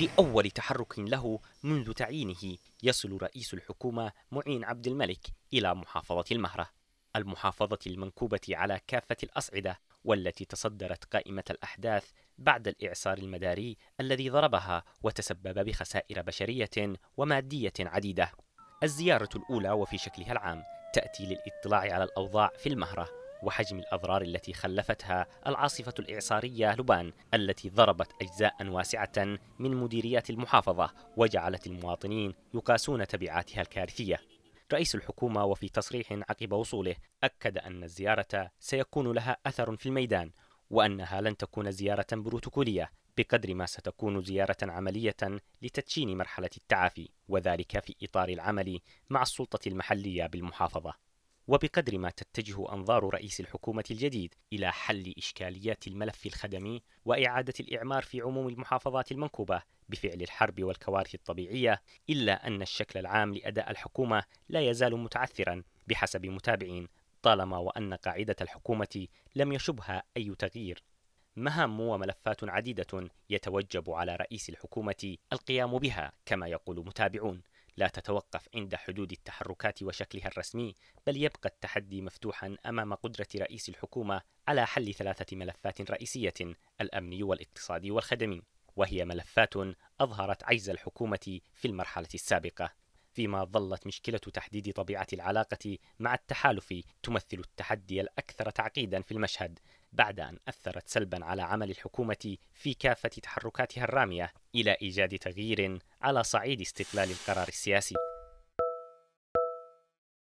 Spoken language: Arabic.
في أول تحرك له منذ تعيينه يصل رئيس الحكومة معين عبد الملك إلى محافظة المهرة المحافظة المنكوبة على كافة الأصعدة والتي تصدرت قائمة الأحداث بعد الإعصار المداري الذي ضربها وتسبب بخسائر بشرية ومادية عديدة الزيارة الأولى وفي شكلها العام تأتي للإطلاع على الأوضاع في المهرة وحجم الأضرار التي خلفتها العاصفة الإعصارية لبان التي ضربت أجزاء واسعة من مديريات المحافظة وجعلت المواطنين يقاسون تبعاتها الكارثية رئيس الحكومة وفي تصريح عقب وصوله أكد أن الزيارة سيكون لها أثر في الميدان وأنها لن تكون زيارة بروتوكولية بقدر ما ستكون زيارة عملية لتدشين مرحلة التعافي وذلك في إطار العمل مع السلطة المحلية بالمحافظة وبقدر ما تتجه أنظار رئيس الحكومة الجديد إلى حل إشكاليات الملف الخدمي وإعادة الإعمار في عموم المحافظات المنكوبة بفعل الحرب والكوارث الطبيعية، إلا أن الشكل العام لأداء الحكومة لا يزال متعثرا بحسب متابعين طالما وأن قاعدة الحكومة لم يشبها أي تغيير. مهام وملفات عديدة يتوجب على رئيس الحكومة القيام بها كما يقول متابعون. لا تتوقف عند حدود التحركات وشكلها الرسمي بل يبقى التحدي مفتوحا امام قدره رئيس الحكومه على حل ثلاثه ملفات رئيسيه الامني والاقتصادي والخدمي وهي ملفات اظهرت عجز الحكومه في المرحله السابقه فيما ظلت مشكلة تحديد طبيعة العلاقة مع التحالف تمثل التحدي الأكثر تعقيدا في المشهد بعد أن أثرت سلبا على عمل الحكومة في كافة تحركاتها الرامية إلى إيجاد تغيير على صعيد استقلال القرار السياسي